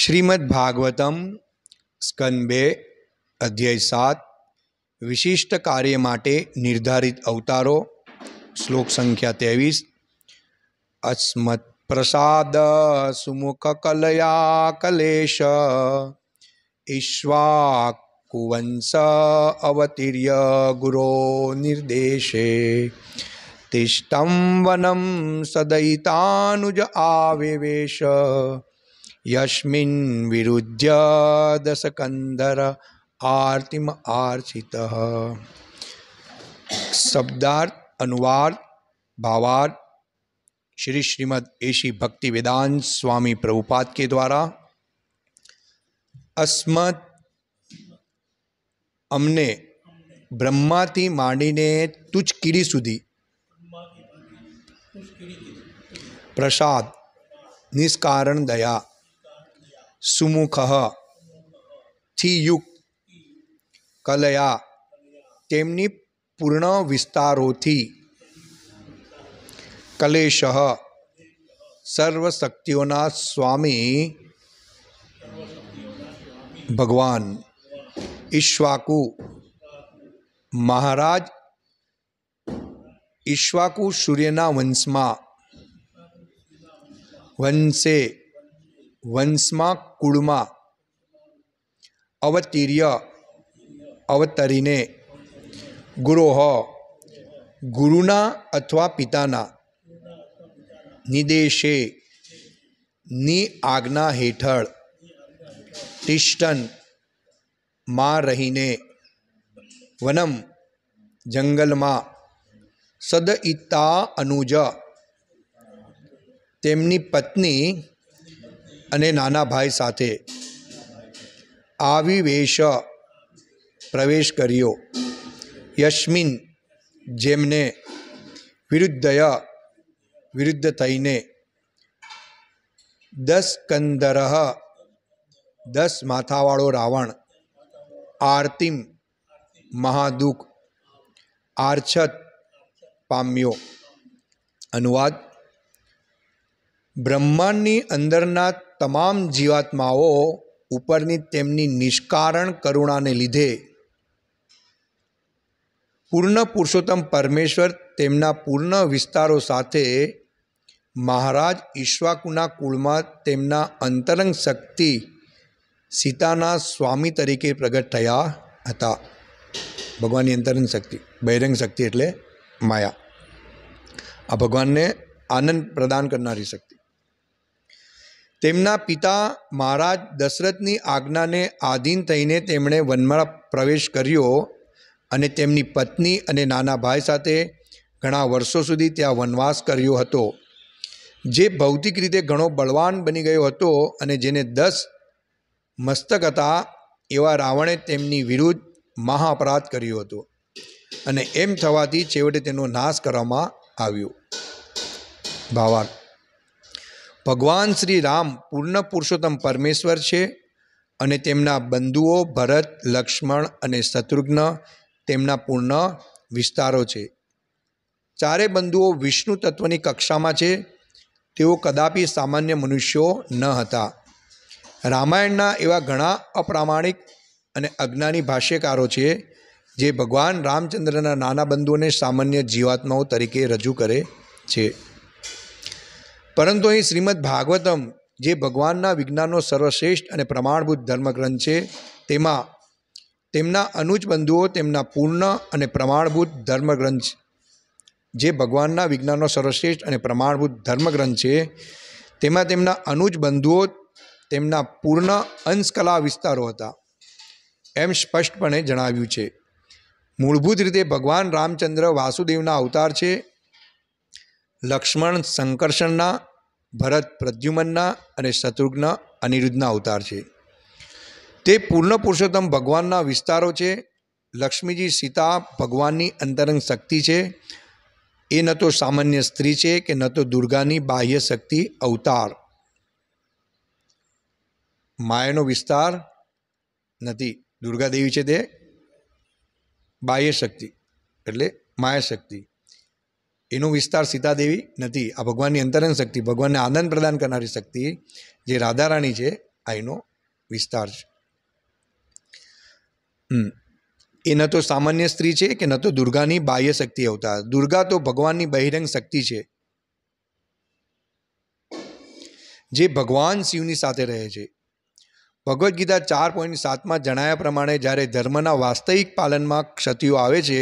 શ્રીમદ ભાગવતમ સ્કન અધ્યાય સાત વિશિષ્ટ કાર્ય માટે નિર્ધારિત અવતારો શ્લોક સંખ્યા ત્રેવીસ અસ્મત પ્રસાદ સુમુખ કલયા કલેશ ઈશ્વા કુવંશ અવતીર્ય ગુરો નિર્દેશે તિષ્ટમ વનમ સદયિતાનુજ આવેવેશ यस्मिन्विरुद्ध्यादशकन्धर आर्तिम आर्चितः शब्दार्थ अनुवाद भावार्थ श्री श्रीमद ऐसी भक्ति वेदान स्वामी प्रभुपाद के द्वारा अस्मत अमने અસ્મત અમને બ્રહ્માથી तुझ किरी सुधी प्रसाद निष्कारण दया सुमुख थी युक्त कलया तेमनी पूर्ण विस्तारों कलेश सर्वशक्तियों स्वामी भगवान ईश्वाकु महाराज ईश्वाकु सूर्यना वंश में वंशे વંશમાં કુળમાં અવતીર્ય અવતરીને ગુરોહ ગુરુના અથવા પિતાના નિદેશે ની આજ્ઞા હેઠળ તિષ્ઠન માં રહીને વનમ જંગલમાં સદઈતા અનુજ તેમની પત્ની ना भाई साथ आविवेश प्रवेश करियो यशमिन जेमने विरुद्धय विरुद्ध तैने दस कंदर दस माथावाड़ो रावण आरतिम महादुख आर्छत पाम्यो अनुवाद ब्रह्मांडनी अंदरना તમામ જીવાત્માઓ ઉપરની તેમની નિષ્કારણ કરુણાને લીધે પૂર્ણ પુરુષોત્તમ પરમેશ્વર તેમના પૂર્ણ વિસ્તારો સાથે મહારાજ ઈશ્વાકુના કુળમાં તેમના અંતરંગ શક્તિ સીતાના સ્વામી તરીકે પ્રગટ થયા હતા ભગવાનની અંતરંગ શક્તિ બહિરંગ શક્તિ એટલે માયા આ ભગવાનને આનંદ પ્રદાન કરનારી શક્તિ તેમના પિતા મહારાજ દશરથની આજ્ઞાને આધીન થઈને તેમણે વનમાં પ્રવેશ કર્યો અને તેમની પત્ની અને નાના ભાઈ સાથે ઘણા વર્ષો સુધી ત્યાં વનવાસ કર્યો હતો જે ભૌતિક રીતે ઘણો બળવાન બની ગયો હતો અને જેને દસ મસ્તક હતા એવા રાવણે તેમની વિરુદ્ધ મહાઅપરાધ કર્યો હતો અને એમ થવાથી છેવટે તેનો નાશ કરવામાં આવ્યો ભાવાર્થ ભગવાન શ્રી રામ પૂર્ણ પુરુષોત્તમ પરમેશ્વર છે અને તેમના બંધુઓ ભરત લક્ષ્મણ અને શત્રુઘ્ન તેમના પૂર્ણ વિસ્તારો છે ચારે બંધુઓ વિષ્ણુ તત્વની કક્ષામાં છે તેઓ કદાપી સામાન્ય મનુષ્યો ન હતા રામાયણના એવા ઘણા અપ્રામાણિક અને અજ્ઞાની ભાષ્યકારો છે જે ભગવાન રામચંદ્રના નાના બંધુઓને સામાન્ય જીવાત્માઓ તરીકે રજૂ કરે છે પરંતુ અહીં શ્રીમદ ભાગવતમ જે ભગવાનના વિજ્ઞાનનો સર્વશ્રેષ્ઠ અને પ્રમાણભૂત ધર્મગ્રંથ છે તેમાં તેમના અનુજ બંધુઓ તેમના પૂર્ણ અને પ્રમાણભૂત ધર્મગ્રંથ જે ભગવાનના વિજ્ઞાનનો સર્વશ્રેષ્ઠ અને પ્રમાણભૂત ધર્મગ્રંથ છે તેમાં તેમના અનુજ બંધુઓ તેમના પૂર્ણ અંશકલા વિસ્તારો હતા એમ સ્પષ્ટપણે જણાવ્યું છે મૂળભૂત રીતે ભગવાન રામચંદ્ર વાસુદેવના અવતાર છે લક્ષ્મણ સંકર્ષણના ભરત પ્રદ્યુમનના અને શત્રુઘ્ન અનિરુદ્ધના અવતાર છે તે પૂર્ણ પુરુષોત્તમ ભગવાનના વિસ્તારો છે લક્ષ્મીજી સીતા ભગવાનની અંતરંગ શક્તિ છે એ ન તો સામાન્ય સ્ત્રી છે કે ન તો દુર્ગાની બાહ્ય શક્તિ અવતાર માયાનો વિસ્તાર નથી દુર્ગાદેવી છે તે બાહ્ય શક્તિ એટલે માયા શક્તિ એનો વિસ્તાર સીતાદેવી નથી આ ભગવાનની અંતરંગ શક્તિ ભગવાનને આનંદ પ્રદાન કરનારી શક્તિ જે રાધારાણી છે આ એનો વિસ્તાર છે એ ન તો સામાન્ય સ્ત્રી છે કે ન તો દુર્ગાની બાહ્ય શક્તિ અવતાર દુર્ગા તો ભગવાનની બહિરંગ શક્તિ છે જે ભગવાન શિવની સાથે રહે છે ભગવદ્ ગીતા ચાર પોઈન્ટ સાતમાં જણાયા પ્રમાણે જ્યારે ધર્મના વાસ્તવિક પાલનમાં ક્ષતિઓ આવે છે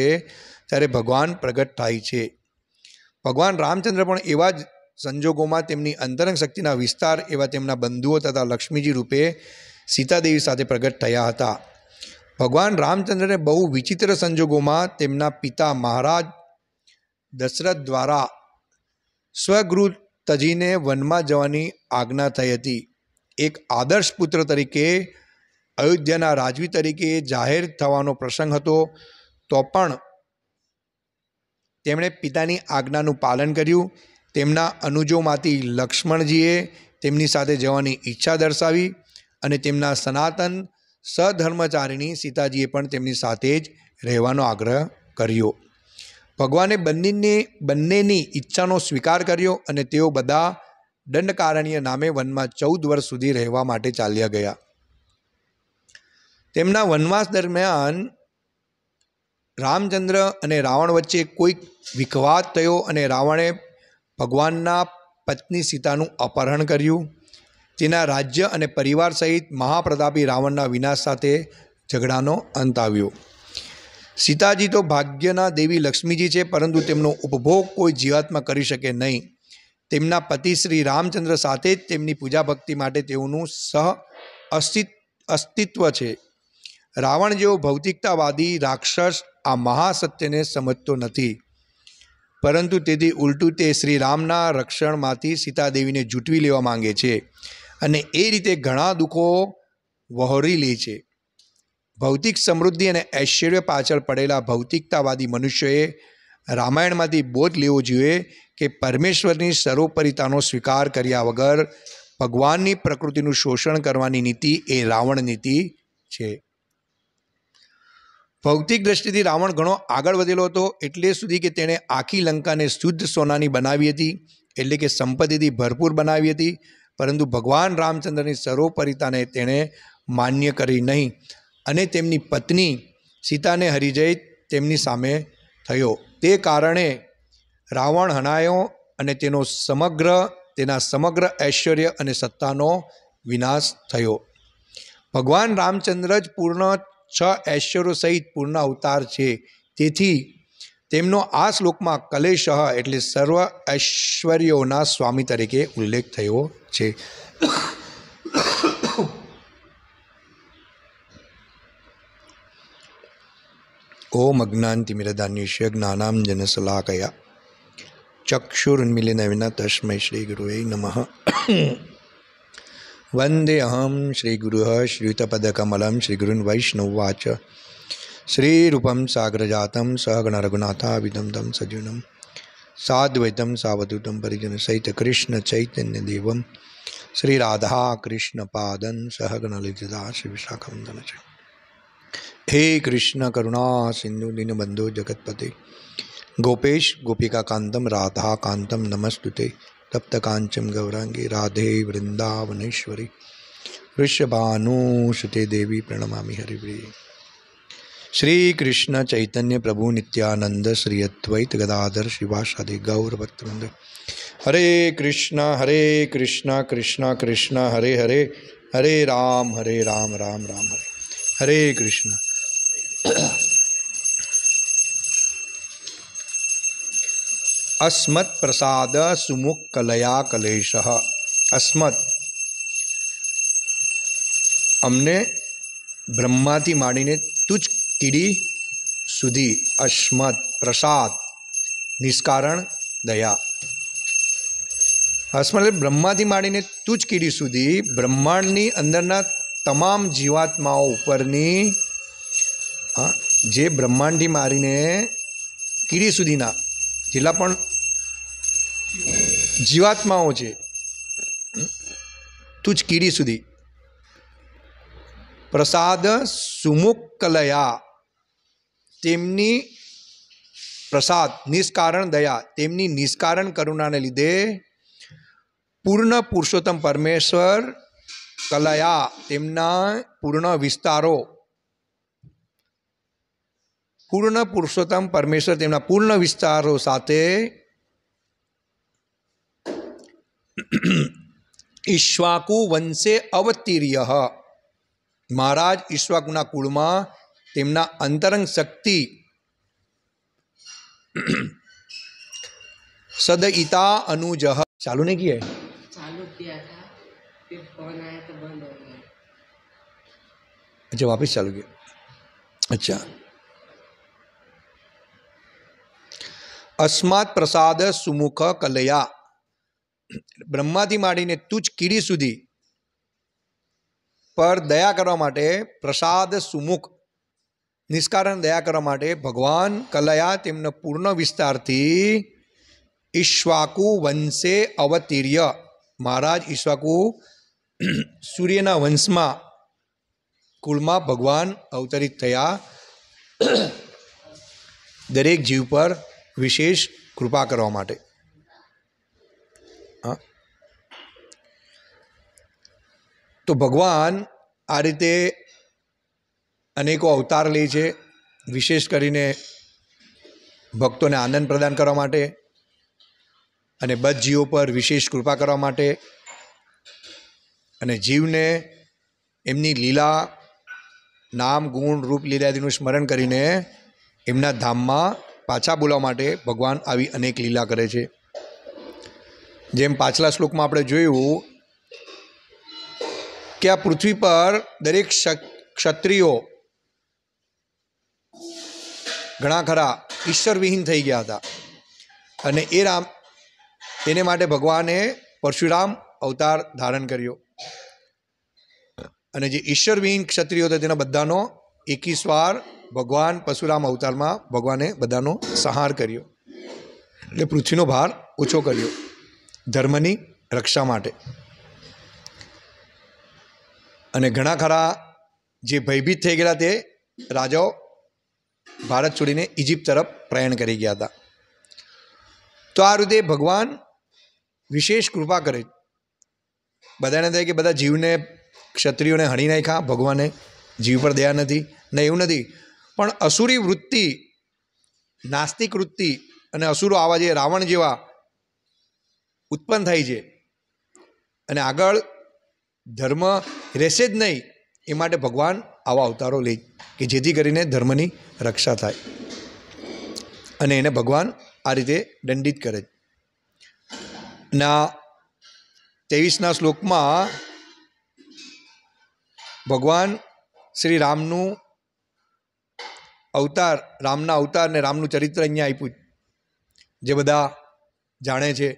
ત્યારે ભગવાન પ્રગટ થાય છે ભગવાન રામચંદ્ર પણ એવા જ સંજોગોમાં તેમની અંતરંગ શક્તિના વિસ્તાર એવા તેમના બંધુઓ તથા લક્ષ્મીજી રૂપે સીતાદેવી સાથે પ્રગટ થયા હતા ભગવાન રામચંદ્રને બહુ વિચિત્ર સંજોગોમાં તેમના પિતા મહારાજ દશરથ દ્વારા સ્વગૃહ તજીને વનમાં જવાની આજ્ઞા થઈ હતી એક આદર્શ પુત્ર તરીકે અયોધ્યાના રાજવી તરીકે જાહેર થવાનો પ્રસંગ હતો તો પણ તેમણે પિતાની આજ્ઞાનું પાલન કર્યું તેમના અનુજોમાંથી લક્ષ્મણજીએ તેમની સાથે જવાની ઈચ્છા દર્શાવી અને તેમના સનાતન સધર્મચારિણી સીતાજીએ પણ તેમની સાથે જ રહેવાનો આગ્રહ કર્યો ભગવાને બંનેને બંનેની ઈચ્છાનો સ્વીકાર કર્યો અને તેઓ બધા દંડકારણ્ય નામે વનમાં ચૌદ વર્ષ સુધી રહેવા માટે ચાલ્યા ગયા તેમના વનવાસ દરમિયાન રામચંદ્ર અને રાવણ વચ્ચે કોઈક વિખવાદ થયો અને રાવણે ભગવાનના પત્ની સીતાનું અપહરણ કર્યું તેના રાજ્ય અને પરિવાર સહિત મહાપ્રતાપી રાવણના વિનાશ સાથે ઝઘડાનો અંત આવ્યો સીતાજી તો ભાગ્યના દેવી લક્ષ્મીજી છે પરંતુ તેમનો ઉપભોગ કોઈ જીવાતમાં કરી શકે નહીં તેમના પતિ શ્રી રામચંદ્ર સાથે જ તેમની પૂજા ભક્તિ માટે તેઓનું સહ અસ્તિત્વ છે રાવણ જેવો ભૌતિકતાવાદી રાક્ષસ આ મહાસત્યને સમજતો નથી પરંતુ તેથી ઉલટું તે શ્રીરામના રક્ષણમાંથી સીતાદેવીને જૂટવી લેવા માંગે છે અને એ રીતે ઘણા દુઃખો વહોરી લે છે ભૌતિક સમૃદ્ધિ અને ઐશ્વર્ય પાછળ પડેલા ભૌતિકતાવાદી મનુષ્યોએ રામાયણમાંથી બોધ લેવો જોઈએ કે પરમેશ્વરની સર્વોપરિતાનો સ્વીકાર કર્યા વગર ભગવાનની પ્રકૃતિનું શોષણ કરવાની નીતિ એ રાવણ નીતિ છે ભૌતિક દ્રષ્ટિથી રાવણ ઘણો આગળ વધેલો હતો એટલે સુધી કે તેણે આખી લંકાને શુદ્ધ સોનાની બનાવી હતી એટલે કે સંપત્તિથી ભરપૂર બનાવી હતી પરંતુ ભગવાન રામચંદ્રની સર્વોપરિતાને તેણે માન્ય કરી નહીં અને તેમની પત્ની સીતાને હરિજય તેમની સામે થયો તે કારણે રાવણ હણાયો અને તેનો સમગ્ર તેના સમગ્ર ઐશ્વર્ય અને સત્તાનો વિનાશ થયો ભગવાન રામચંદ્ર જ પૂર્ણ છ ઐશ્વર્યો સહિત પૂર્ણ અવતાર છે તેથી તેમનો આ શ્લોકમાં કલેશહ એટલે સર્વ ઐશ્વર્યોના સ્વામી તરીકે ઉલ્લેખ થયો છે ઓમ અજ્ઞાનતિમિરદાન્યુષ્ય જ્ઞાનામ જનશલાકયા ચક્ષુરુન્મિલિનવિના તસ્મૈ શ્રી ગુરુવે નમઃ वन्देऽहं श्रीगुरुः श्रीयुतपदकमलं श्रीगुरुन् वैष्णववाच श्रीरूपं सागरजातं सहगणरघुनाथाविदं तं सजीवनं साद्वैतं सावधूतं परिजनसहितकृष्णचैतन्यदेवं श्रीराधाकृष्णपादं सहगणलितदा श्रीविशाखवन्दन च हे कृष्ण करुणा सिन्धु दीनबन्धो जगत्पते गोपेश गोपिका कांतम राधा कांतम नमस्तुते તપ્તકાંચમ ગૌરાંગી રાધે વૃંદાવનેશ્વરી વૃષભાનુસુતે દેવી પ્રણમામી હરિવ્રી શ્રી કૃષ્ણ ચૈતન્ય પ્રભુ નિત્યાનંદ શ્રી અદ્વૈત ગદાધર શિવાસાદિ ગૌરભક્તવૃંદ હરે કૃષ્ણ હરે કૃષ્ણ કૃષ્ણ કૃષ્ણ હરે હરે હરે રામ હરે રામ રામ રામ હરે હરે કૃષ્ણ અસ્મત પ્રસાદ સુમુખ કલયા કલેશ અસ્મત અમને બ્રહ્માથી માંડીને તુજ કીડી સુધી અસ્મત પ્રસાદ નિષ્કારણ દયા અસ્મત એટલે બ્રહ્માથી માંડીને તુજ કીડી સુધી બ્રહ્માંડની અંદરના તમામ જીવાત્માઓ ઉપરની જે બ્રહ્માંડથી મારીને કીડી સુધીના જેટલા પણ જીવાત્માઓ છે તુજ કીડી સુધી પ્રસાદ સુમુખ કલયા તેમની પ્રસાદ નિષ્કારણ દયા તેમની નિષ્કારણ કરુણાને લીધે પૂર્ણ પુરુષોત્તમ પરમેશ્વર કલયા તેમના પૂર્ણ વિસ્તારો पूर्ण पुरुषोत्तम परमेश्वर पूर्ण विस्तारों साथ ईश्वाकु वंशे अवतीर्य महाराज ईश्वाकुना कूल में अंतरंग शक्ति सदईता अनुज चालू नहीं किया अच्छा वापस चालू किया अच्छा अस्मात प्रसाद सुमुख कलया ब्रह्मा थी माड़ी ने तुच कीड़ी सुधी पर दया करने प्रसाद सुमुख निष्कारण दया करने भगवान कलया तम पूर्ण विस्तार थी ईश्वाकु वंशे अवतीर्य महाराज ईश्वाकु सूर्यना वंश में कूल में भगवान अवतरित थ दरेक जीव पर વિશેષ કૃપા કરવા માટે તો ભગવાન આ રીતે અનેકો અવતાર લે છે વિશેષ કરીને ભક્તોને આનંદ પ્રદાન કરવા માટે અને બધ જીવો પર વિશેષ કૃપા કરવા માટે અને જીવને એમની લીલા નામ ગુણ રૂપ લીલાદીનું સ્મરણ કરીને એમના ધામમાં પાછા બોલાવવા માટે ભગવાન આવી અનેક લીલા કરે છે જેમ પાછલા શ્લોકમાં આપણે જોયું કે આ પૃથ્વી પર દરેક ક્ષત્રિયો ઘણા ખરા ઈશ્વરવિહીન થઈ ગયા હતા અને એ રામ એને માટે ભગવાને પરશુરામ અવતાર ધારણ કર્યો અને જે ઈશ્વરવિહીન ક્ષત્રિયો હતા તેના બધાનો એકીસવાર ભગવાન પશુરામ અવતારમાં ભગવાને બધાનો સંહાર કર્યો એટલે પૃથ્વીનો ભાર ઓછો કર્યો ધર્મની રક્ષા માટે અને ઘણા ખરા જે ભયભીત થઈ ગયેલા તે રાજાઓ ભારત છોડીને ઇજિપ્ત તરફ પ્રયાણ કરી ગયા હતા તો આ રીતે ભગવાન વિશેષ કૃપા કરે બધાને થાય કે બધા જીવને ક્ષત્રિયોને હણી નાખ્યા ભગવાને જીવ પર દયા નથી ને એવું નથી પણ અસુરી વૃત્તિ નાસ્તિક વૃત્તિ અને અસુરો આવા જે રાવણ જેવા ઉત્પન્ન થાય છે અને આગળ ધર્મ રહેશે જ નહીં એ માટે ભગવાન આવા અવતારો લે કે જેથી કરીને ધર્મની રક્ષા થાય અને એને ભગવાન આ રીતે દંડિત કરે છે ના ત્રેવીસના શ્લોકમાં ભગવાન શ્રી રામનું અવતાર રામના અવતારને રામનું ચરિત્ર અહીંયા આપ્યું જે બધા જાણે છે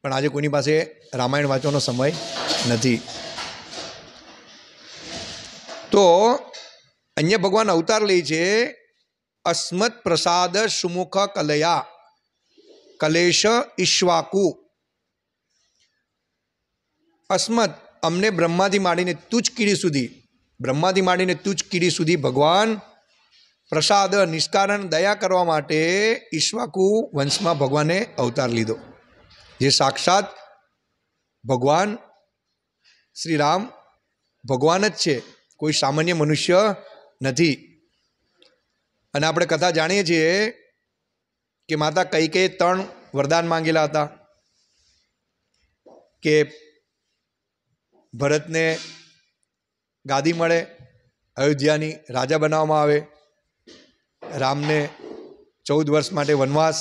પણ આજે કોઈની પાસે રામાયણ વાંચવાનો સમય નથી તો અહીંયા ભગવાન અવતાર લે છે અસ્મત પ્રસાદ સુમુખ કલયા કલેશ ઈશ્વાકુ અસ્મત અમને બ્રહ્માથી માંડીને તુજ કીડી સુધી બ્રહ્માથી માંડીને તુજ કીડી સુધી ભગવાન પ્રસાદ નિષ્કારણ દયા કરવા માટે ઈશ્વાકુ વંશમાં ભગવાને અવતાર લીધો જે સાક્ષાત ભગવાન શ્રી રામ ભગવાન જ છે કોઈ સામાન્ય મનુષ્ય નથી અને આપણે કથા જાણીએ છીએ કે માતા કઈ કઈ ત્રણ વરદાન માંગેલા હતા કે ભરતને ગાદી મળે અયોધ્યાની રાજા બનાવવામાં આવે રામને ચૌદ વર્ષ માટે વનવાસ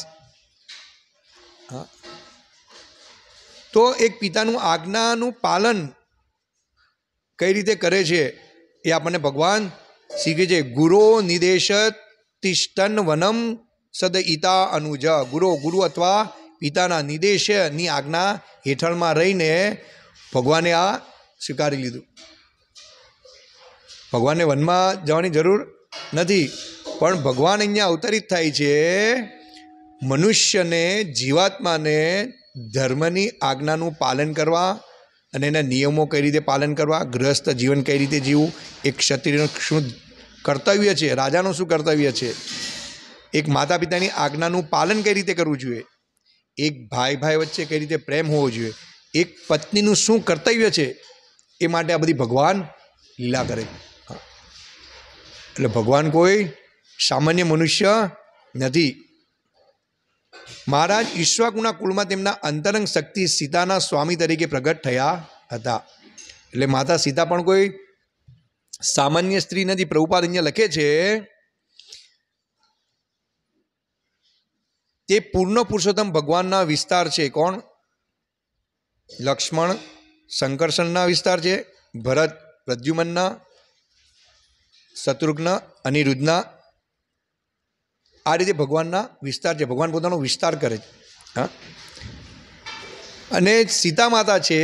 તો એક પિતાનું આજ્ઞાનું પાલન કઈ રીતે કરે છે એ આપણને ભગવાન શીખે છે ગુરો નિદેશ તિષ્ટન વનમ સદ ઈતા અનુજ ગુરો ગુરુ અથવા પિતાના નિદેશની આજ્ઞા હેઠળમાં રહીને ભગવાને આ સ્વીકારી લીધું ભગવાનને વનમાં જવાની જરૂર નથી પણ ભગવાન અહીંયા અવતરિત થાય છે મનુષ્યને જીવાત્માને ધર્મની આજ્ઞાનું પાલન કરવા અને એના નિયમો કઈ રીતે પાલન કરવા ગ્રસ્ત જીવન કઈ રીતે જીવવું એક ક્ષત્રિયનું શું કર્તવ્ય છે રાજાનું શું કર્તવ્ય છે એક માતા પિતાની આજ્ઞાનું પાલન કઈ રીતે કરવું જોઈએ એક ભાઈ ભાઈ વચ્ચે કઈ રીતે પ્રેમ હોવો જોઈએ એક પત્નીનું શું કર્તવ્ય છે એ માટે આ બધી ભગવાન લીલા કરે એટલે ભગવાન કોઈ સામાન્ય મનુષ્ય નથી મહારાજ ઈશ્વાકુના કુળમાં તેમના અંતરંગ શક્તિ સીતાના સ્વામી તરીકે પ્રગટ થયા હતા એટલે માતા સીતા પણ કોઈ સામાન્ય સ્ત્રી નથી પ્રભુપાદ અહીંયા લખે છે તે પૂર્ણ પુરુષોત્તમ ભગવાનના વિસ્તાર છે કોણ લક્ષ્મણ શંકરસનના વિસ્તાર છે ભરત પ્રદ્યુમનના શત્રુઘ્ન અનિરુદ્ધના આ રીતે ભગવાનના વિસ્તાર છે ભગવાન પોતાનો વિસ્તાર કરે છે હા અને સીતા માતા છે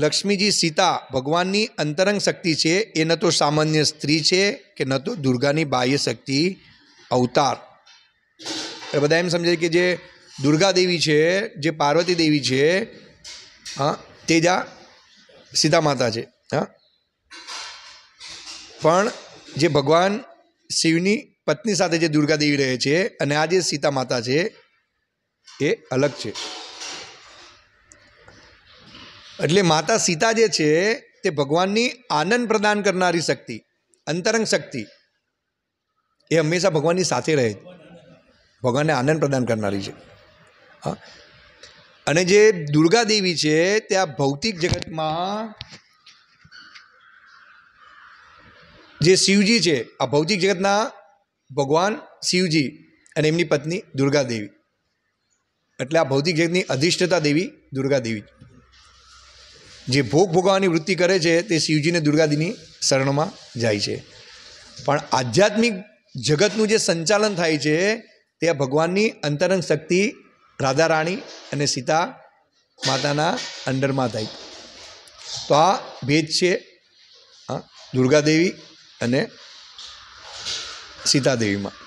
લક્ષ્મીજી સીતા ભગવાનની અંતરંગ શક્તિ છે એ ન તો સામાન્ય સ્ત્રી છે કે ન તો દુર્ગાની બાહ્ય શક્તિ અવતાર એટલે બધા એમ સમજાય કે જે દુર્ગા દેવી છે જે પાર્વતી દેવી છે હા તે જ આ સીતા માતા છે હા પણ જે ભગવાન શિવની પત્ની સાથે જે દુર્ગાદેવી રહે છે અને આ જે સીતા માતા છે એ અલગ છે એટલે માતા સીતા જે છે તે ભગવાનની આનંદ પ્રદાન કરનારી શક્તિ અંતરંગ શક્તિ એ હંમેશા ભગવાનની સાથે રહે છે ભગવાનને આનંદ પ્રદાન કરનારી છે હા અને જે દુર્ગા દેવી છે તે આ ભૌતિક જગતમાં જે શિવજી છે આ ભૌતિક જગતના ભગવાન શિવજી અને એમની પત્ની દુર્ગા દેવી એટલે આ ભૌતિક જગતની અધિષ્ઠતા દેવી દુર્ગાદેવી જે ભોગ ભોગવવાની વૃત્તિ કરે છે તે શિવજીને દુર્ગાદેવીની શરણમાં જાય છે પણ આધ્યાત્મિક જગતનું જે સંચાલન થાય છે તે આ ભગવાનની અંતરંગ શક્તિ રાધા રાણી અને સીતા માતાના અંડરમાં થાય તો આ ભેદ છે દુર્ગાદેવી અને સીતાદેવીમાં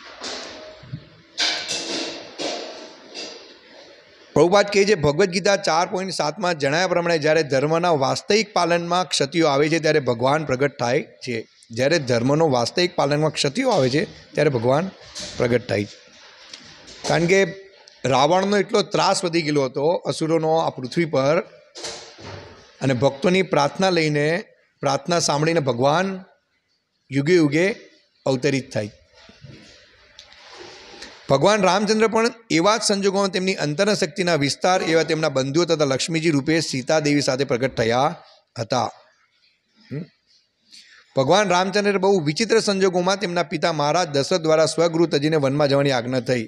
પ્રભુપાદ કહે છે ભગવદ્ ગીતા ચાર પોઈન્ટ સાતમાં જણાવ્યા પ્રમાણે જ્યારે ધર્મના વાસ્તવિક પાલનમાં ક્ષતિઓ આવે છે ત્યારે ભગવાન પ્રગટ થાય છે જ્યારે ધર્મનો વાસ્તવિક પાલનમાં ક્ષતિઓ આવે છે ત્યારે ભગવાન પ્રગટ થાય છે કારણ કે રાવણનો એટલો ત્રાસ વધી ગયેલો હતો અસુરોનો આ પૃથ્વી પર અને ભક્તોની પ્રાર્થના લઈને પ્રાર્થના સાંભળીને ભગવાન યુગે યુગે અવતરિત થાય ભગવાન રામચંદ્ર પણ એવા જ સંજોગોમાં તેમની અંતરશક્તિના વિસ્તાર એવા તેમના બંધુઓ તથા લક્ષ્મીજી રૂપે સીતાદેવી સાથે પ્રગટ થયા હતા ભગવાન રામચંદ્ર બહુ વિચિત્ર સંજોગોમાં તેમના પિતા મહારાજ દશરથ દ્વારા સ્વગૃહ તજીને વનમાં જવાની આજ્ઞા થઈ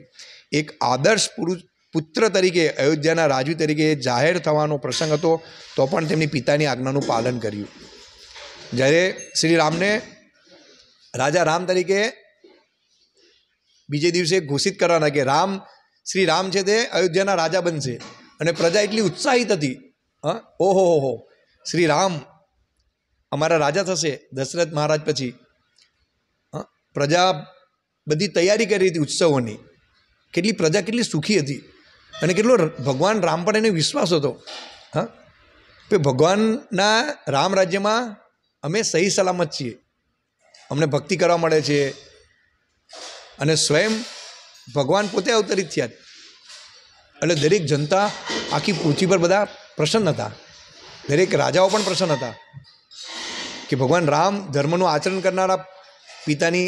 એક આદર્શ પુરુષ પુત્ર તરીકે અયોધ્યાના રાજુ તરીકે જાહેર થવાનો પ્રસંગ હતો તો પણ તેમની પિતાની આજ્ઞાનું પાલન કર્યું જ્યારે શ્રી રામને રાજા રામ તરીકે બીજે દિવસે ઘોષિત કરવાના કે રામ શ્રી રામ છે તે અયોધ્યાના રાજા બનશે અને પ્રજા એટલી ઉત્સાહિત હતી હા ઓહો હો હો શ્રી રામ અમારા રાજા થશે દશરથ મહારાજ પછી પ્રજા બધી તૈયારી કરી હતી ઉત્સવોની કેટલી પ્રજા કેટલી સુખી હતી અને કેટલો ભગવાન રામ પણ એને વિશ્વાસ હતો હા કે ભગવાનના રામ રાજ્યમાં અમે સહી સલામત છીએ અમને ભક્તિ કરવા મળે છે અને સ્વયં ભગવાન પોતે અવતરિત થયા એટલે દરેક જનતા આખી પૃથ્વી પર બધા પ્રસન્ન હતા દરેક રાજાઓ પણ પ્રસન્ન હતા કે ભગવાન રામ ધર્મનું આચરણ કરનારા પિતાની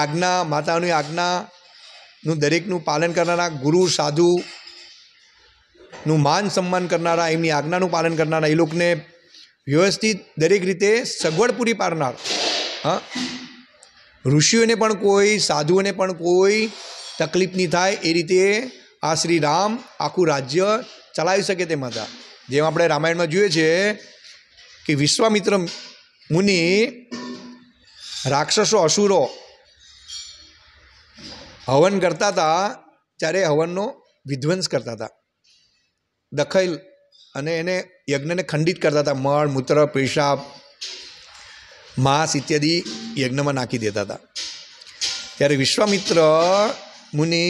આજ્ઞા માતાની આજ્ઞાનું દરેકનું પાલન કરનારા ગુરુ સાધુ નું માન સન્માન કરનારા એમની આજ્ઞાનું પાલન કરનારા એ લોકોને વ્યવસ્થિત દરેક રીતે સગવડ પૂરી પાડનાર હા ઋષિઓને પણ કોઈ સાધુઓને પણ કોઈ તકલીફ નહીં થાય એ રીતે આ શ્રી રામ આખું રાજ્ય ચલાવી શકે તેમ હતા જેમ આપણે રામાયણમાં જોઈએ છીએ કે વિશ્વામિત્ર મુનિ રાક્ષસો અસુરો હવન કરતા હતા ત્યારે હવનનો વિધ્વંસ કરતા હતા દખલ અને એને યજ્ઞને ખંડિત કરતા હતા મળ મૂત્ર પેશાબ માસ ઇત્યાદિ યજ્ઞમાં નાખી દેતા હતા ત્યારે વિશ્વામિત્ર મુનિ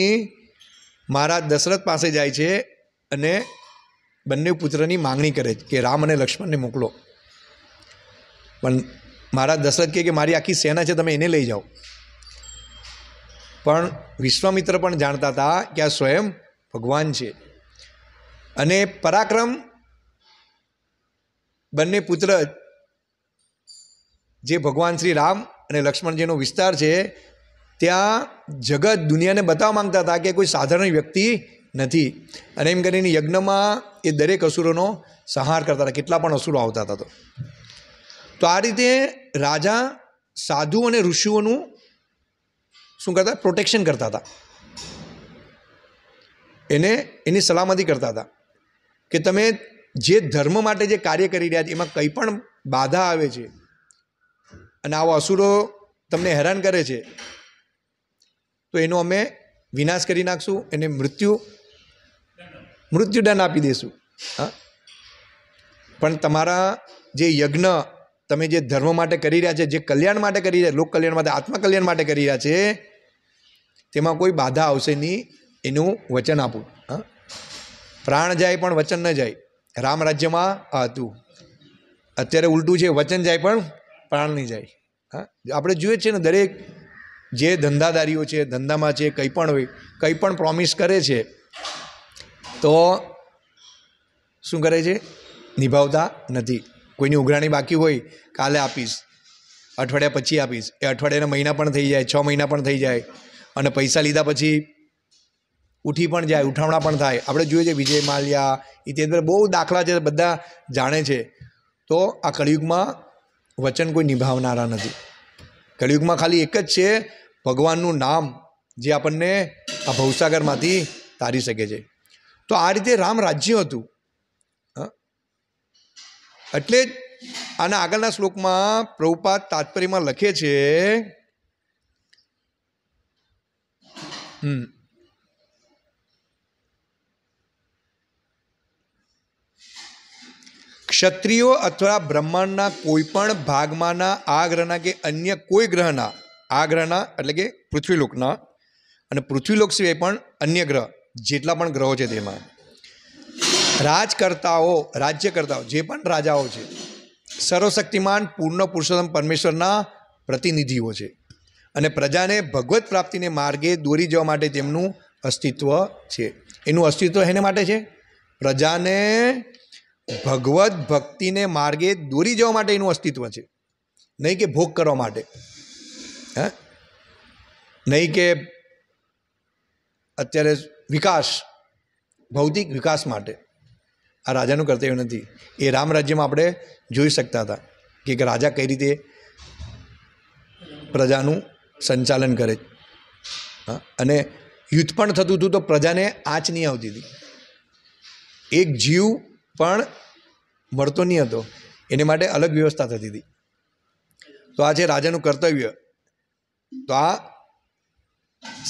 મહારાજ દશરથ પાસે જાય છે અને બંને પુત્રની માંગણી કરે છે કે રામ અને લક્ષ્મણને મોકલો પણ મહારાજ દશરથ કહે કે મારી આખી સેના છે તમે એને લઈ જાઓ પણ વિશ્વામિત્ર પણ જાણતા હતા કે આ સ્વયં ભગવાન છે અને પરાક્રમ બંને પુત્ર જે ભગવાન શ્રી રામ અને લક્ષ્મણજીનો વિસ્તાર છે ત્યાં જગત દુનિયાને બતાવવા માંગતા હતા કે કોઈ સાધારણ વ્યક્તિ નથી અને એમ કરીને યજ્ઞમાં એ દરેક અસુરોનો સંહાર કરતા હતા કેટલા પણ અસુરો આવતા હતા તો તો આ રીતે રાજા સાધુ અને ઋષિઓનું શું કરતા પ્રોટેક્શન કરતા હતા એને એની સલામતી કરતા હતા કે તમે જે ધર્મ માટે જે કાર્ય કરી રહ્યા છે એમાં કંઈ પણ બાધા આવે છે અને આવા અસુરો તમને હેરાન કરે છે તો એનો અમે વિનાશ કરી નાખશું એને મૃત્યુ મૃત્યુદંડ આપી દઈશું હા પણ તમારા જે યજ્ઞ તમે જે ધર્મ માટે કરી રહ્યા છે જે કલ્યાણ માટે કરી રહ્યા લોક કલ્યાણ માટે આત્મકલ્યાણ માટે કરી રહ્યા છે તેમાં કોઈ બાધા આવશે નહીં એનું વચન આપું હા પ્રાણ જાય પણ વચન ન જાય રામ રાજ્યમાં હતું અત્યારે ઉલટું છે વચન જાય પણ પ્રાણ જાય હા આપણે જોઈએ છીએ ને દરેક જે ધંધાદારીઓ છે ધંધામાં છે કંઈ પણ હોય કંઈ પણ પ્રોમિસ કરે છે તો શું કરે છે નિભાવતા નથી કોઈની ઉઘરાણી બાકી હોય કાલે આપીશ અઠવાડિયા પછી આપીશ એ અઠવાડિયાના મહિના પણ થઈ જાય છ મહિના પણ થઈ જાય અને પૈસા લીધા પછી ઉઠી પણ જાય ઉઠાવણા પણ થાય આપણે જોઈએ છે વિજય માલ્યા અંદર બહુ દાખલા છે બધા જાણે છે તો આ કળિયુગમાં વચન કોઈ નિભાવનારા નથી કળિયુગમાં ખાલી એક જ છે ભગવાનનું નામ જે આપણને આ ભવસાગરમાંથી તારી શકે છે તો આ રીતે રામ રાજ્ય હતું એટલે આના આગળના શ્લોકમાં પ્રભુપાદ તાત્પર્યમાં લખે છે હમ ક્ષત્રિયો અથવા બ્રહ્માંડના કોઈ પણ ભાગમાંના આ ગ્રહના કે અન્ય કોઈ ગ્રહના આ ગ્રહના એટલે કે પૃથ્વીલોકના અને પૃથ્વીલોક સિવાય પણ અન્ય ગ્રહ જેટલા પણ ગ્રહો છે તેમાં રાજકર્તાઓ રાજ્યકર્તાઓ જે પણ રાજાઓ છે સર્વશક્તિમાન પૂર્ણ પુરુષોત્તમ પરમેશ્વરના પ્રતિનિધિઓ છે અને પ્રજાને ભગવત પ્રાપ્તિને માર્ગે દોરી જવા માટે તેમનું અસ્તિત્વ છે એનું અસ્તિત્વ એને માટે છે પ્રજાને ભગવદ્ ભક્તિને માર્ગે દોરી જવા માટે એનું અસ્તિત્વ છે નહીં કે ભોગ કરવા માટે હા નહીં કે અત્યારે વિકાસ ભૌતિક વિકાસ માટે આ રાજાનું કર્તવ્ય નથી એ રામ રાજ્યમાં આપણે જોઈ શકતા હતા કે રાજા કઈ રીતે પ્રજાનું સંચાલન કરે હા અને યુદ્ધ પણ થતું હતું તો પ્રજાને આંચ નહીં આવતી હતી એક જીવ પણ મળતો નહીં હતો એની માટે અલગ વ્યવસ્થા થતી હતી તો આ છે રાજાનું કર્તવ્ય તો આ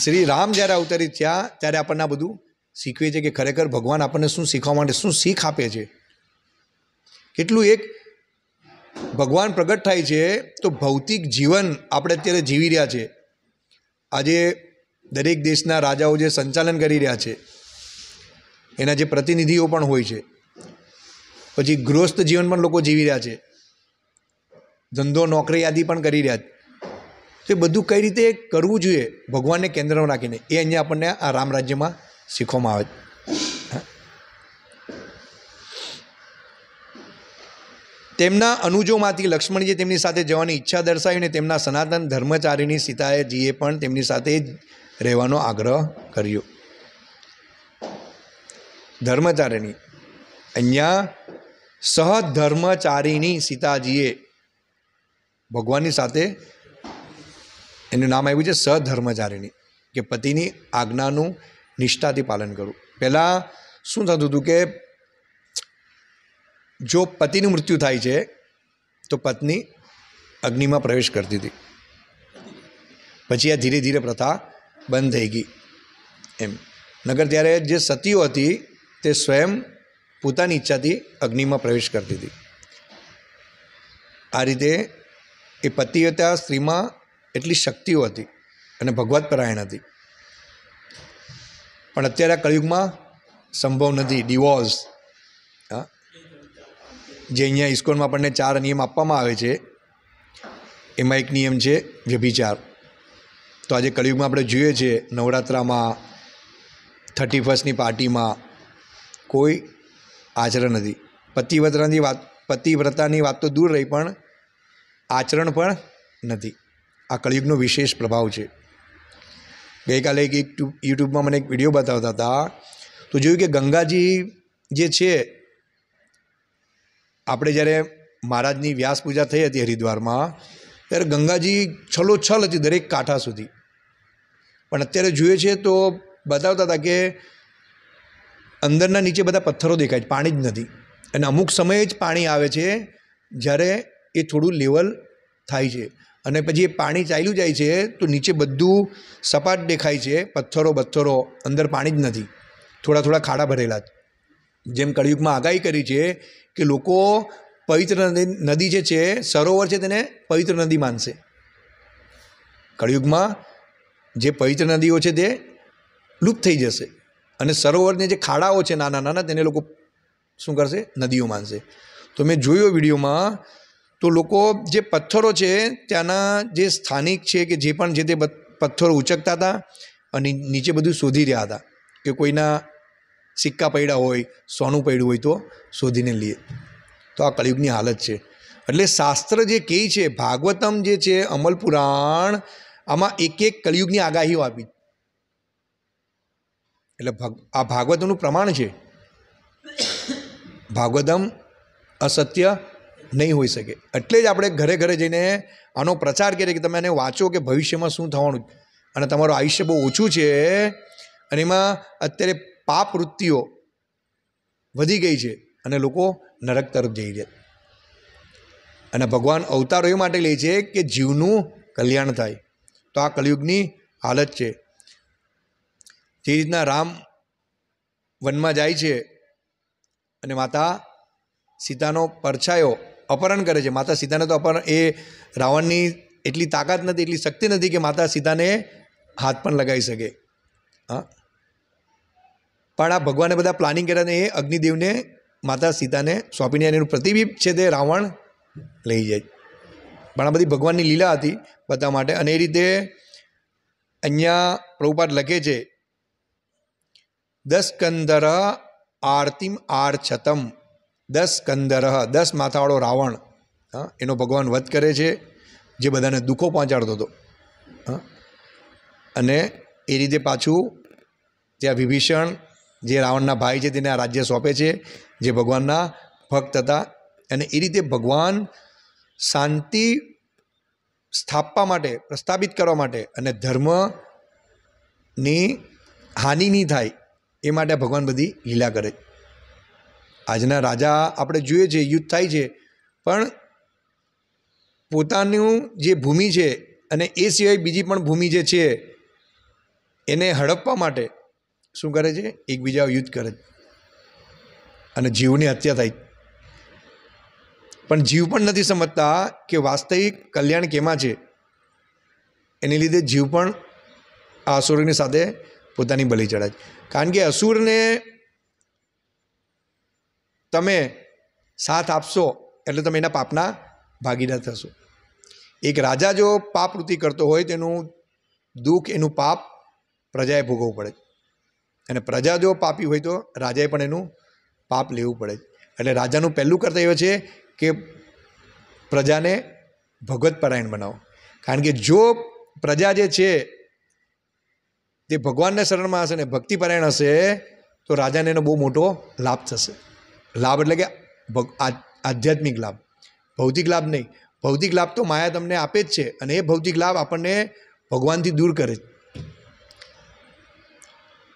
શ્રી રામ જ્યારે અવતરિત થયા ત્યારે આપણને આ બધું શીખવે છે કે ખરેખર ભગવાન આપણને શું શીખવા માટે શું શીખ આપે છે કેટલું એક ભગવાન પ્રગટ થાય છે તો ભૌતિક જીવન આપણે અત્યારે જીવી રહ્યા છે આજે દરેક દેશના રાજાઓ જે સંચાલન કરી રહ્યા છે એના જે પ્રતિનિધિઓ પણ હોય છે પછી ગૃહસ્થ જીવન પણ લોકો જીવી રહ્યા છે ધંધો નોકરી આદિ પણ કરી રહ્યા છે તો એ બધું કઈ રીતે કરવું જોઈએ ભગવાનને કેન્દ્રમાં રાખીને એ અહીંયા આપણને આ રામ રાજ્યમાં શીખવામાં આવે છે તેમના અનુજોમાંથી લક્ષ્મણજીએ તેમની સાથે જવાની ઈચ્છા દર્શાવીને તેમના સનાતન ધર્મચારીની સીતાજીએ પણ તેમની સાથે રહેવાનો આગ્રહ કર્યો ધર્મચારીની અહીંયા સહધર્મચારીણી સીતાજીએ ભગવાનની સાથે એનું નામ આવ્યું છે સહધર્મચારીણી કે પતિની આજ્ઞાનું નિષ્ઠાથી પાલન કરવું પહેલાં શું થતું હતું કે જો પતિનું મૃત્યુ થાય છે તો પત્ની અગ્નિમાં પ્રવેશ કરતી હતી પછી આ ધીરે ધીરે પ્રથા બંધ થઈ ગઈ એમ નગર ત્યારે જે સતીઓ હતી તે સ્વયં પોતાની ઈચ્છાથી અગ્નિમાં પ્રવેશ કરતી હતી આ રીતે એ પતિવ્રતા સ્ત્રીમાં એટલી શક્તિઓ હતી અને ભગવત પરાયણ હતી પણ અત્યારે આ કળયુગમાં સંભવ નથી ડિવોર્સ હા જે અહીંયા ઇસ્કોનમાં આપણને ચાર નિયમ આપવામાં આવે છે એમાં એક નિયમ છે વ્યભિચાર તો આજે કળિયુગમાં આપણે જોઈએ છીએ નવરાત્રામાં થર્ટી ફર્સ્ટની પાર્ટીમાં કોઈ આચરણ હતી પતિવ્રતાની વાત પતિવ્રતાની વાત તો દૂર રહી પણ આચરણ પણ નથી આ કળિયુગનો વિશેષ પ્રભાવ છે ગઈકાલે એક યુટ્યુબમાં મને એક વિડીયો બતાવતા હતા તો જોયું કે ગંગાજી જે છે આપણે જ્યારે મહારાજની વ્યાસ પૂજા થઈ હતી હરિદ્વારમાં ત્યારે ગંગાજી છલોછલ હતી દરેક કાંઠા સુધી પણ અત્યારે જોઈએ છે તો બતાવતા હતા કે અંદરના નીચે બધા પથ્થરો દેખાય છે પાણી જ નથી અને અમુક સમયે જ પાણી આવે છે જ્યારે એ થોડું લેવલ થાય છે અને પછી એ પાણી ચાલ્યું જાય છે તો નીચે બધું સપાટ દેખાય છે પથ્થરો પથ્થરો અંદર પાણી જ નથી થોડા થોડા ખાડા ભરેલા જેમ કળિયુગમાં આગાહી કરી છે કે લોકો પવિત્ર નદી નદી જે છે સરોવર છે તેને પવિત્ર નદી માનશે કળિયુગમાં જે પવિત્ર નદીઓ છે તે લુપ્ત થઈ જશે અને સરોવરની જે ખાડાઓ છે નાના નાના તેને લોકો શું કરશે નદીઓ માનશે તો મેં જોયો વિડીયોમાં તો લોકો જે પથ્થરો છે ત્યાંના જે સ્થાનિક છે કે જે પણ જે તે પથ્થરો ઉચકતા હતા અને નીચે બધું શોધી રહ્યા હતા કે કોઈના સિક્કા પડ્યા હોય સોનું પડ્યું હોય તો શોધીને લઈએ તો આ કળિયુગની હાલત છે એટલે શાસ્ત્ર જે કહે છે ભાગવતમ જે છે અમલ પુરાણ આમાં એક એક કળિયુગની આગાહીઓ આપી એટલે આ ભાગવતનું પ્રમાણ છે ભાગવતમ અસત્ય નહીં હોઈ શકે એટલે જ આપણે ઘરે ઘરે જઈને આનો પ્રચાર કરીએ કે તમે એને વાંચો કે ભવિષ્યમાં શું થવાનું અને તમારું આયુષ્ય બહુ ઓછું છે અને એમાં અત્યારે પાપ વૃત્તિઓ વધી ગઈ છે અને લોકો નરક તરફ જઈ રહ્યા અને ભગવાન અવતારો એ માટે લે છે કે જીવનું કલ્યાણ થાય તો આ કલયુગની હાલત છે જે રીતના રામ વનમાં જાય છે અને માતા સીતાનો પરછાયો અપહરણ કરે છે માતા સીતાને તો અપહરણ એ રાવણની એટલી તાકાત નથી એટલી શક્તિ નથી કે માતા સીતાને હાથ પણ લગાવી શકે હા પણ આ ભગવાને બધા પ્લાનિંગ કર્યાને એ અગ્નિદેવને માતા સીતાને સોંપીને એનું પ્રતિબિંબ છે તે રાવણ લઈ જાય પણ આ બધી ભગવાનની લીલા હતી બધા માટે અને એ રીતે અહીંયા પ્રભુપાદ લખે છે દસ કંદર આરતિમ છતમ દસ કંદર દસ માથાવાળો રાવણ હા એનો ભગવાન વધ કરે છે જે બધાને દુઃખો પહોંચાડતો હતો હા અને એ રીતે પાછું ત્યાં વિભીષણ જે રાવણના ભાઈ છે તેને આ રાજ્ય સોંપે છે જે ભગવાનના ભક્ત હતા અને એ રીતે ભગવાન શાંતિ સ્થાપવા માટે પ્રસ્થાપિત કરવા માટે અને ધર્મની હાનિ નહીં થાય એ માટે ભગવાન બધી લીલા કરે આજના રાજા આપણે જોઈએ છે યુદ્ધ થાય છે પણ પોતાનું જે ભૂમિ છે અને એ સિવાય બીજી પણ ભૂમિ જે છે એને હડપવા માટે શું કરે છે એકબીજા યુદ્ધ કરે અને જીવની હત્યા થાય પણ જીવ પણ નથી સમજતા કે વાસ્તવિક કલ્યાણ કેમાં છે એને લીધે જીવ પણ આ અસુરની સાથે પોતાની બલી ચડાય કારણ કે અસુરને તમે સાથ આપશો એટલે તમે એના પાપના ભાગીદાર થશો એક રાજા જો પાપવૃત્તિ કરતો હોય તેનું દુઃખ એનું પાપ પ્રજાએ ભોગવવું પડે અને પ્રજા જો પાપી હોય તો રાજાએ પણ એનું પાપ લેવું પડે એટલે રાજાનું પહેલું કર્તવ્ય છે કે પ્રજાને ભગવત પરાયણ બનાવો કારણ કે જો પ્રજા જે છે તે ભગવાનને શરણમાં હશે ને ભક્તિપરાયણ હશે તો રાજાને એનો બહુ મોટો લાભ થશે લાભ એટલે કે આધ્યાત્મિક લાભ ભૌતિક લાભ નહીં ભૌતિક લાભ તો માયા તમને આપે જ છે અને એ ભૌતિક લાભ આપણને ભગવાનથી દૂર કરે જ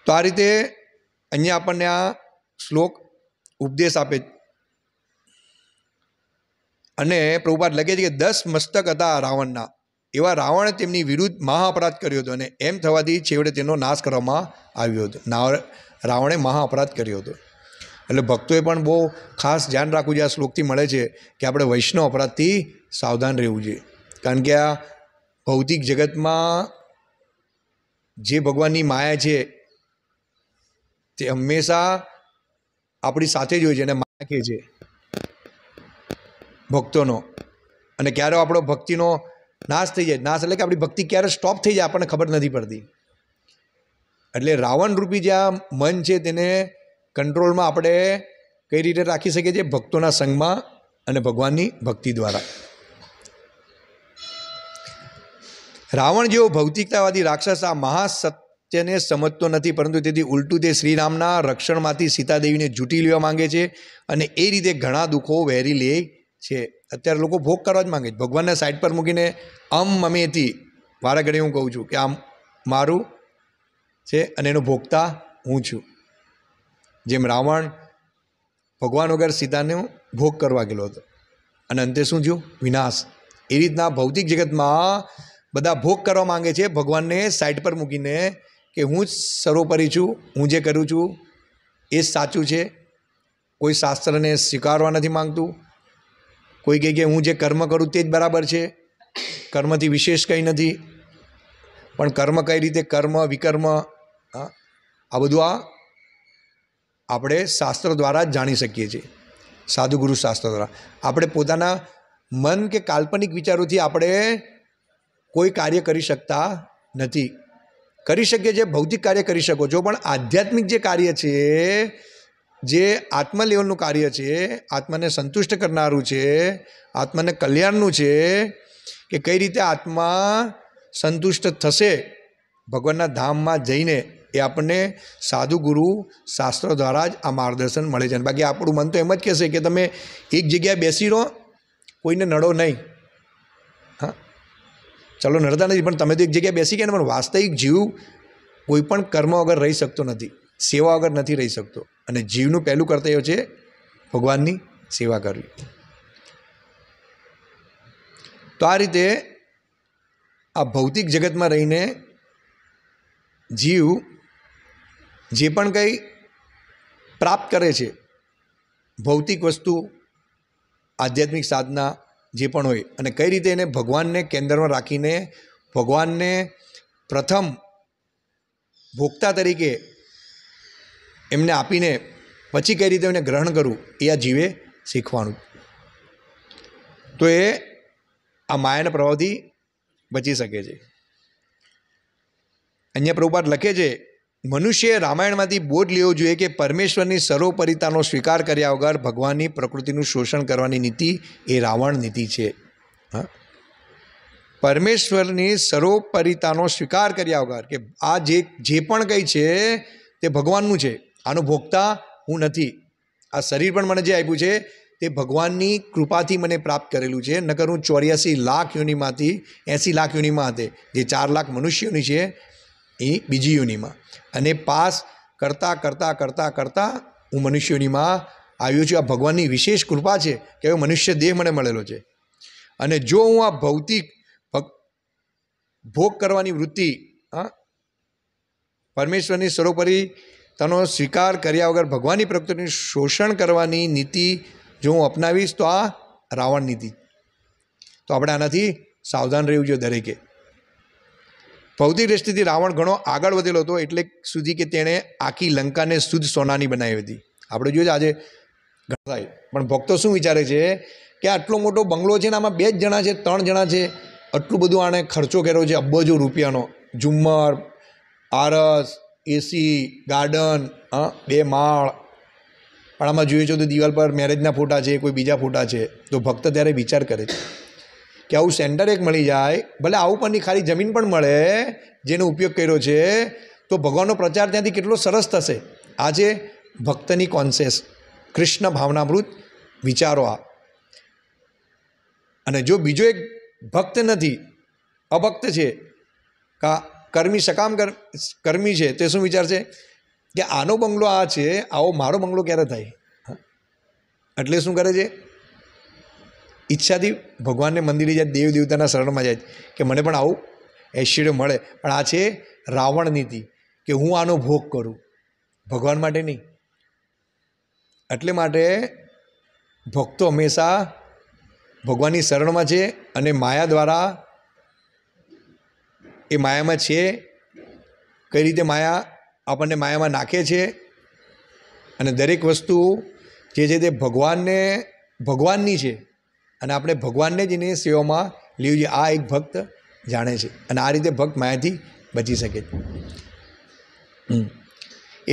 તો આ રીતે અહીંયા આપણને આ શ્લોક ઉપદેશ આપે અને પ્રભુપાદ લખે છે કે દસ મસ્તક હતા રાવણના એવા રાવણે તેમની વિરુદ્ધ મહાઅપરાધ કર્યો હતો અને એમ થવાથી છેવટે તેનો નાશ કરવામાં આવ્યો હતો રાવણે મહાઅપરાધ કર્યો હતો એટલે ભક્તોએ પણ બહુ ખાસ ધ્યાન રાખવું જોઈએ આ શ્લોકથી મળે છે કે આપણે વૈષ્ણવ અપરાધથી સાવધાન રહેવું જોઈએ કારણ કે આ ભૌતિક જગતમાં જે ભગવાનની માયા છે તે હંમેશા આપણી સાથે જ હોય છે અને માયા કહે છે ભક્તોનો અને ક્યારે આપણો ભક્તિનો નાશ થઈ જાય નાશ એટલે કે આપણી ભક્તિ ક્યારે સ્ટોપ થઈ જાય આપણને ખબર નથી પડતી એટલે રાવણ રૂપી જે આ મન છે તેને કંટ્રોલમાં આપણે કઈ રીતે રાખી શકીએ છીએ ભક્તોના સંગમાં અને ભગવાનની ભક્તિ દ્વારા રાવણ જેવો ભૌતિકતાવાદી રાક્ષસ આ મહાસત્યને સમજતો નથી પરંતુ તેથી ઉલટું તે શ્રીરામના રક્ષણમાંથી સીતાદેવીને જૂટી લેવા માંગે છે અને એ રીતે ઘણા દુઃખો વહેરી લે છે અત્યારે લોકો ભોગ કરવા જ માગે છે ભગવાનને સાઈડ પર મૂકીને અમ મમેતી વારા ઘડી હું કહું છું કે આમ મારું છે અને એનો ભોગતા હું છું જેમ રાવણ ભગવાન વગર સીતાને ભોગ કરવા ગયેલો હતો અને અંતે શું થયું વિનાશ એ રીતના ભૌતિક જગતમાં બધા ભોગ કરવા માગે છે ભગવાનને સાઈડ પર મૂકીને કે હું જ સર્વોપરી છું હું જે કરું છું એ સાચું છે કોઈ શાસ્ત્રને સ્વીકારવા નથી માગતું કોઈ કહે કે હું જે કર્મ કરું તે જ બરાબર છે કર્મથી વિશેષ કંઈ નથી પણ કર્મ કઈ રીતે કર્મ વિકર્મ આ બધું આ આપણે શાસ્ત્ર દ્વારા જ જાણી શકીએ છીએ સાધુગુરુ શાસ્ત્ર દ્વારા આપણે પોતાના મન કે કાલ્પનિક વિચારોથી આપણે કોઈ કાર્ય કરી શકતા નથી કરી શકીએ છીએ ભૌતિક કાર્ય કરી શકો છો પણ આધ્યાત્મિક જે કાર્ય છે જે આત્મા લેવલનું કાર્ય છે આત્માને સંતુષ્ટ કરનારું છે આત્માને કલ્યાણનું છે કે કઈ રીતે આત્મા સંતુષ્ટ થશે ભગવાનના ધામમાં જઈને એ આપણને સાધુ ગુરુ શાસ્ત્રો દ્વારા જ આ માર્ગદર્શન મળે છે બાકી આપણું મન તો એમ જ કહેશે કે તમે એક જગ્યાએ બેસી રહો કોઈને નડો નહીં હા ચલો નડતા નથી પણ તમે તો એક જગ્યાએ બેસી ગયા ને પણ વાસ્તવિક જીવ કોઈ પણ કર્મ વગર રહી શકતો નથી સેવા વગર નથી રહી શકતો અને જીવનું પહેલું કર્તવ્ય છે ભગવાનની સેવા કરવી તો આ રીતે આ ભૌતિક જગતમાં રહીને જીવ જે પણ કંઈ પ્રાપ્ત કરે છે ભૌતિક વસ્તુ આધ્યાત્મિક સાધના જે પણ હોય અને કઈ રીતે એને ભગવાનને કેન્દ્રમાં રાખીને ભગવાનને પ્રથમ ભોગતા તરીકે એમને આપીને પછી કઈ રીતે એમને ગ્રહણ કરવું એ આ જીવે શીખવાનું તો એ આ માયાના પ્રભાવથી બચી શકે છે અહીંયા પ્રભુપાઠ લખે છે મનુષ્યએ રામાયણમાંથી બોધ લેવો જોઈએ કે પરમેશ્વરની સર્વોપરિતાનો સ્વીકાર કર્યા વગર ભગવાનની પ્રકૃતિનું શોષણ કરવાની નીતિ એ રાવણ નીતિ છે હા પરમેશ્વરની સર્વોપરિતાનો સ્વીકાર કર્યા વગર કે આ જે જે પણ કંઈ છે તે ભગવાનનું છે આનો ભોગતા હું નથી આ શરીર પણ મને જે આપ્યું છે તે ભગવાનની કૃપાથી મને પ્રાપ્ત કરેલું છે નકર હું ચોર્યાસી લાખ યુનિમાંથી એંસી લાખ યુનિમાં હતી જે ચાર લાખ મનુષ્યોની છે એ બીજી યુનિમાં અને પાસ કરતાં કરતાં કરતાં કરતાં હું મનુષ્ય યોનિમાં આવ્યો છું આ ભગવાનની વિશેષ કૃપા છે કે હવે મનુષ્ય દેહ મને મળેલો છે અને જો હું આ ભૌતિક ભોગ કરવાની વૃત્તિ હા પરમેશ્વરની સર્વોપરી તેનો સ્વીકાર કર્યા વગર ભગવાનની પ્રકૃતિનું શોષણ કરવાની નીતિ જો હું અપનાવીશ તો આ રાવણ નીતિ તો આપણે આનાથી સાવધાન રહેવું જોઈએ દરેકે ભૌતિક દ્રષ્ટિથી રાવણ ઘણો આગળ વધેલો હતો એટલે સુધી કે તેણે આખી લંકાને શુદ્ધ સોનાની બનાવી હતી આપણે જોઈએ આજે ગણાય પણ ભક્તો શું વિચારે છે કે આટલો મોટો બંગલો છે ને આમાં બે જ જણા છે ત્રણ જણા છે આટલું બધું આણે ખર્ચો કર્યો છે અબજો રૂપિયાનો ઝુમ્મર આરસ એસી ગાર્ડન હં બે માળ પણ આમાં જોઈએ છો તો દિવાલ પર મેરેજના ફોટા છે કોઈ બીજા ફોટા છે તો ભક્ત ત્યારે વિચાર કરે છે કે આવું સેન્ટર એક મળી જાય ભલે આવું પણની ખાલી જમીન પણ મળે જેનો ઉપયોગ કર્યો છે તો ભગવાનનો પ્રચાર ત્યાંથી કેટલો સરસ થશે આજે ભક્તની કોન્સેસ કૃષ્ણ ભાવનામૃત વિચારો આ અને જો બીજો એક ભક્ત નથી અભક્ત છે કા કર્મી સકામ કર્મી છે તે શું વિચારશે કે આનો બંગલો આ છે આવો મારો બંગલો ક્યારે થાય એટલે શું કરે છે ઈચ્છાથી ભગવાનને મંદિરે જાય દેવ દેવતાના શરણમાં જાય કે મને પણ આવું ઐશ્વર્ય મળે પણ આ છે રાવણ નીતિ કે હું આનો ભોગ કરું ભગવાન માટે નહીં એટલે માટે ભક્તો હંમેશા ભગવાનની શરણમાં છે અને માયા દ્વારા એ માયામાં છે કઈ રીતે માયા આપણને માયામાં નાખે છે અને દરેક વસ્તુ જે છે તે ભગવાનને ભગવાનની છે અને આપણે ભગવાનને જ એની સેવામાં લેવી જોઈએ આ એક ભક્ત જાણે છે અને આ રીતે ભક્ત માયાથી બચી શકે છે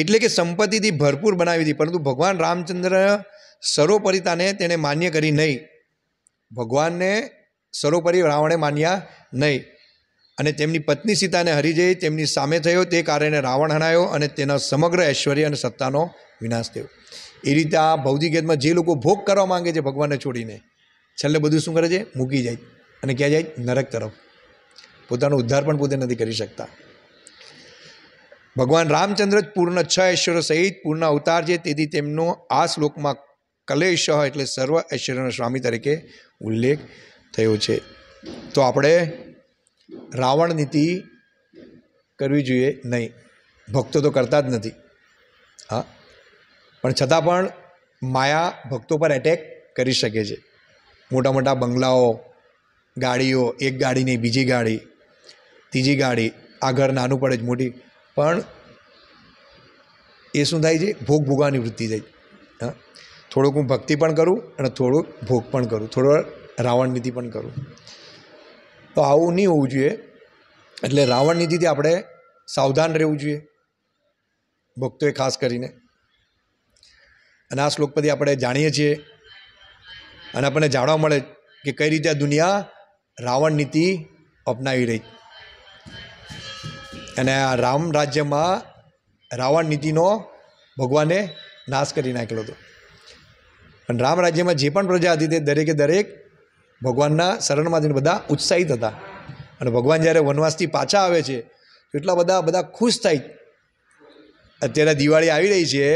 એટલે કે સંપત્તિથી ભરપૂર બનાવી હતી પરંતુ ભગવાન રામચંદ્ર સરોપરિતાને તેણે માન્ય કરી નહીં ભગવાનને સરોપરી રાવણે માન્યા નહીં અને તેમની પત્ની સીતાને હરિજય તેમની સામે થયો તે કારણે રાવણ હણાયો અને તેના સમગ્ર ઐશ્વર્ય અને સત્તાનો વિનાશ થયો એ રીતે આ ભૌતિક જે લોકો ભોગ કરવા માગે છે ભગવાનને છોડીને છેલ્લે બધું શું કરે છે મૂકી જાય અને ક્યાં જાય નરક તરફ પોતાનું ઉદ્ધાર પણ પોતે નથી કરી શકતા ભગવાન રામચંદ્ર જ પૂર્ણ છ ઐશ્વર્ય સહિત પૂર્ણ અવતાર છે તેથી તેમનો આ શ્લોકમાં કલેશ એટલે સર્વ ઐશ્વર્યના સ્વામી તરીકે ઉલ્લેખ થયો છે તો આપણે રાવણ નીતિ કરવી જોઈએ નહીં ભક્તો તો કરતા જ નથી હા પણ છતાં પણ માયા ભક્તો પર એટેક કરી શકે છે મોટા મોટા બંગલાઓ ગાડીઓ એક ગાડી નહીં બીજી ગાડી ત્રીજી ગાડી આ ઘર નાનું પડે જ મોટી પણ એ શું થાય છે ભોગ ભોગવાની વૃત્તિ થાય હા થોડુંક હું ભક્તિ પણ કરું અને થોડુંક ભોગ પણ કરું થોડો રાવણ નીતિ પણ કરું તો આવું નહીં હોવું જોઈએ એટલે રાવણ નીતિથી આપણે સાવધાન રહેવું જોઈએ ભક્તોએ ખાસ કરીને અને આ શ્લોક પરથી આપણે જાણીએ છીએ અને આપણને જાણવા મળે કે કઈ રીતે આ દુનિયા રાવણ નીતિ અપનાવી રહી અને આ રામ રાજ્યમાં રાવણ નીતિનો ભગવાને નાશ કરી નાખેલો હતો પણ રામ રાજ્યમાં જે પણ પ્રજા હતી તે દરેકે દરેક ભગવાનના શરણમાં જઈને બધા ઉત્સાહિત હતા અને ભગવાન જ્યારે વનવાસથી પાછા આવે છે એટલા બધા બધા ખુશ થાય અત્યારે દિવાળી આવી રહી છે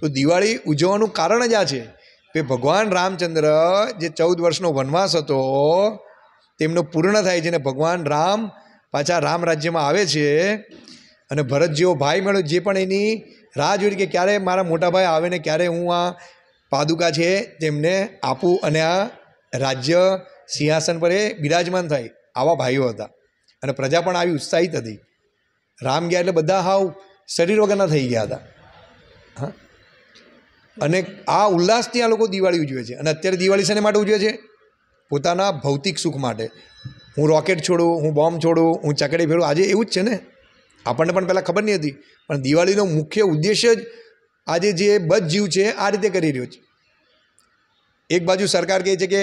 તો દિવાળી ઉજવવાનું કારણ જ આ છે કે ભગવાન રામચંદ્ર જે ચૌદ વર્ષનો વનવાસ હતો તેમનો પૂર્ણ થાય છે અને ભગવાન રામ પાછા રામ રાજ્યમાં આવે છે અને ભરત જેવો ભાઈ મળ્યો જે પણ એની રાહ જોઈ કે ક્યારે મારા મોટા ભાઈ આવે ને ક્યારે હું આ પાદુકા છે તેમને આપું અને આ રાજ્ય સિંહાસન પર એ બિરાજમાન થાય આવા ભાઈઓ હતા અને પ્રજા પણ આવી ઉત્સાહિત હતી રામ ગયા એટલે બધા હાવ શરીર વગરના થઈ ગયા હતા હા અને આ ઉલ્લાસથી આ લોકો દિવાળી ઉજવે છે અને અત્યારે દિવાળી શેને માટે ઉજવે છે પોતાના ભૌતિક સુખ માટે હું રોકેટ છોડું હું બોમ્બ છોડું હું ચકડી ફેરું આજે એવું જ છે ને આપણને પણ પહેલાં ખબર નહીં હતી પણ દિવાળીનો મુખ્ય ઉદ્દેશ્ય જ આજે જે બધ જીવ છે આ રીતે કરી રહ્યો છે એક બાજુ સરકાર કહે છે કે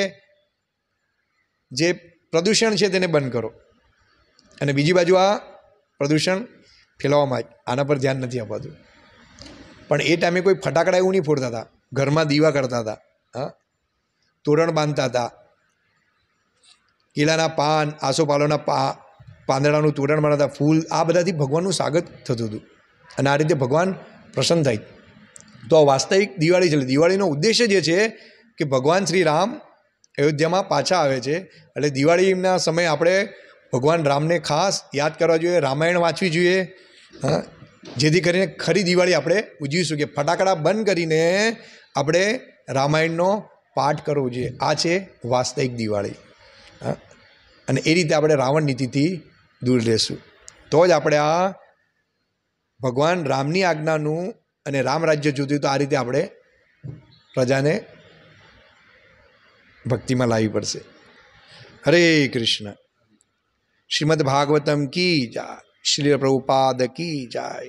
જે પ્રદૂષણ છે તેને બંધ કરો અને બીજી બાજુ આ પ્રદૂષણ ફેલાવવામાં આના પર ધ્યાન નથી અપાતું પણ એ ટાઈમે કોઈ ફટાકડા એવું નહીં ફોડતા હતા ઘરમાં દીવા કરતા હતા હા તોરણ બાંધતા હતા કેળાના પાન આસોપાલોના પા પાંદડાનું તોરણ બનાવતા ફૂલ આ બધાથી ભગવાનનું સ્વાગત થતું હતું અને આ રીતે ભગવાન પ્રસન્ન થાય તો વાસ્તવિક દિવાળી છે દિવાળીનો ઉદ્દેશ્ય જે છે કે ભગવાન શ્રી રામ અયોધ્યામાં પાછા આવે છે એટલે દિવાળીના સમયે આપણે ભગવાન રામને ખાસ યાદ કરવા જોઈએ રામાયણ વાંચવી જોઈએ હા જેથી કરીને ખરી દિવાળી આપણે ઉજવીશું કે ફટાકડા બંધ કરીને આપણે રામાયણનો પાઠ કરવો જોઈએ આ છે વાસ્તવિક દિવાળી હા અને એ રીતે આપણે રાવણ નીતિથી દૂર રહેશું તો જ આપણે આ ભગવાન રામની આજ્ઞાનું અને રામ રાજ્ય જોતું તો આ રીતે આપણે પ્રજાને भक्तिमाला ही पर से हरे कृष्ण श्रीमद भागवतम की जाय श्री प्रभुपाद की जाय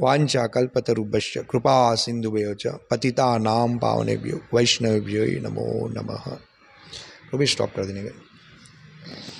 वाचा कल्पतरुभ्य कृपा सिंधु पतिता नाम पावनेभ्यो वैष्णवभ्यो नमो नमः वो भी स्टॉप कर देने गए